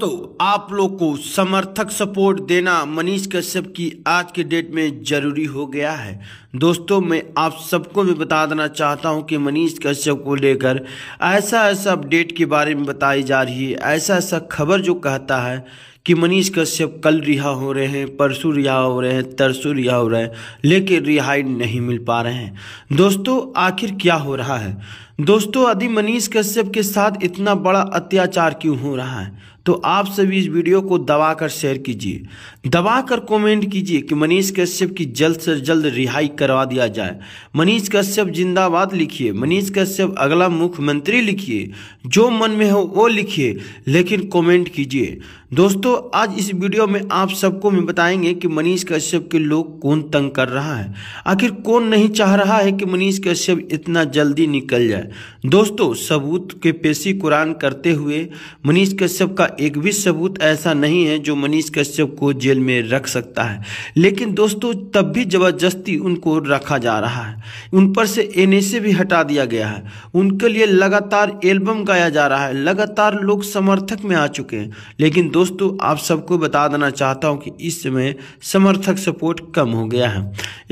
दोस्तों आप लोग को समर्थक सपोर्ट देना मनीष कश्यप की आज के डेट में ज़रूरी हो गया है दोस्तों मैं आप सबको भी बता देना चाहता हूं कि मनीष कश्यप को लेकर ऐसा ऐसा अपडेट के बारे में बताई जा रही है ऐसा ऐसा खबर जो कहता है कि मनीष कश्यप कल रिहा हो रहे हैं परसों रिहा हो रहे हैं तरसों रिहा हो रहे हैं लेकिन रिहाई नहीं मिल पा रहे हैं दोस्तों आखिर क्या हो रहा है दोस्तों यदि मनीष कश्यप के साथ इतना बड़ा अत्याचार क्यों हो रहा है तो आप सभी इस वीडियो को दबा कर शेयर कीजिए दबा कर कमेंट कीजिए कि मनीष कश्यप की जल्द से जल्द रिहाई करवा दिया जाए मनीष कश्यप जिंदाबाद लिखिए मनीष कश्यप अगला मुख्यमंत्री लिखिए जो मन में हो वो लिखिए लेकिन कमेंट कीजिए दोस्तों आज इस वीडियो में आप सबको मैं बताएंगे कि मनीष कश्यप के लोग कौन तंग कर रहा है आखिर कौन नहीं चाह रहा है कि मनीष कश्यप इतना जल्दी निकल जाए है दोस्तों सबूत के पेशी कुरान करते हुए मनीष कश्यप का एक भी सबूत ऐसा नहीं है जो मनीष कश्यप को जेल में रख सकता है लेकिन दोस्तों तब भी ज़बरदस्ती उनको रखा जा रहा है उन पर से एन भी हटा दिया गया है उनके लिए लगातार एल्बम गाया जा रहा है लगातार लोग समर्थक में आ चुके हैं लेकिन दोस्तों आप सबको बता देना चाहता हूँ कि इस समय समर्थक सपोर्ट कम हो गया है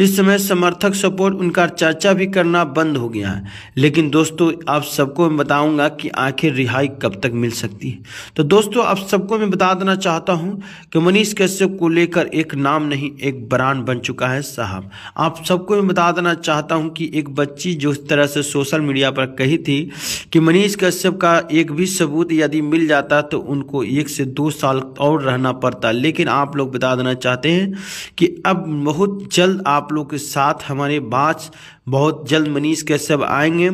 इस समय समर्थक सपोर्ट उनका चर्चा भी करना बंद हो गया है लेकिन दोस्तों दोस्तों आप सबको मैं बताऊंगा कि आखिर रिहाई कब तक मिल सकती है तो दोस्तों आप सबको मैं बता देना चाहता हूं कि मनीष कश्यप को लेकर एक नाम नहीं एक ब्रांड बन चुका है साहब आप सबको मैं बता देना चाहता हूं कि एक बच्ची जो इस तरह से सोशल मीडिया पर कही थी कि मनीष कश्यप का एक भी सबूत यदि मिल जाता तो उनको एक से दो साल और रहना पड़ता लेकिन आप लोग बता देना चाहते हैं कि अब बहुत जल्द आप लोग के साथ हमारे बात बहुत जल्द मनीष कश्यप आएंगे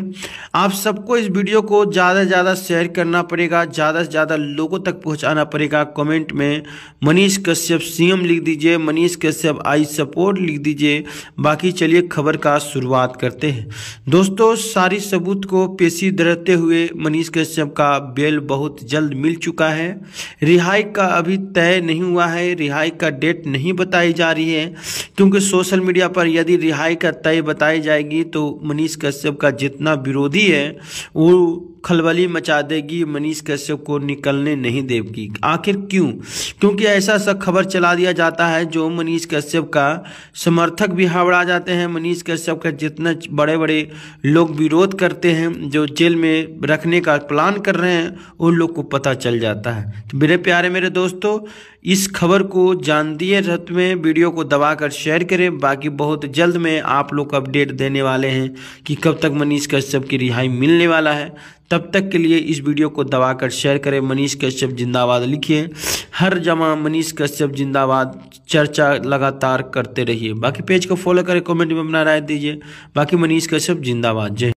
आप सबको इस वीडियो को ज़्यादा से ज़्यादा शेयर करना पड़ेगा ज़्यादा से ज़्यादा लोगों तक पहुँचाना पड़ेगा कमेंट में मनीष कश्यप सी लिख दीजिए मनीष कश्यप आई सपोर्ट लिख दीजिए बाकी चलिए खबर का शुरुआत करते हैं दोस्तों सारी सबूत को पेशी दर्द होते हुए मनीष कश्यप का बेल बहुत जल्द मिल चुका है रिहाई का अभी तय नहीं हुआ है रिहाई का डेट नहीं बताई जा रही है क्योंकि सोशल मीडिया पर यदि रिहाई का तय बताई जाएगी तो मनीष कश्यप का जितना विरोधी है वो खलबली मचा देगी मनीष कश्यप को निकलने नहीं देगी आखिर क्यों क्योंकि ऐसा सा खबर चला दिया जाता है जो मनीष कश्यप का समर्थक भी हावड़ा जाते हैं मनीष कश्यप का जितना बड़े बड़े लोग विरोध करते हैं जो जेल में रखने का प्लान कर रहे हैं उन लोग को पता चल जाता है तो मेरे प्यारे मेरे दोस्तों इस खबर को दिए रथ में वीडियो को दबाकर शेयर करें बाकी बहुत जल्द में आप लोग अपडेट देने वाले हैं कि कब तक मनीष कश्यप की रिहाई मिलने वाला है तब तक के लिए इस वीडियो को दबाकर शेयर करें मनीष कश्यप जिंदाबाद लिखिए हर जमा मनीष कश्यप जिंदाबाद चर्चा लगातार करते रहिए बाकी पेज को फॉलो करें कमेंट में अपना राय दीजिए बाकी मनीष कश्यप जिंदाबाद जय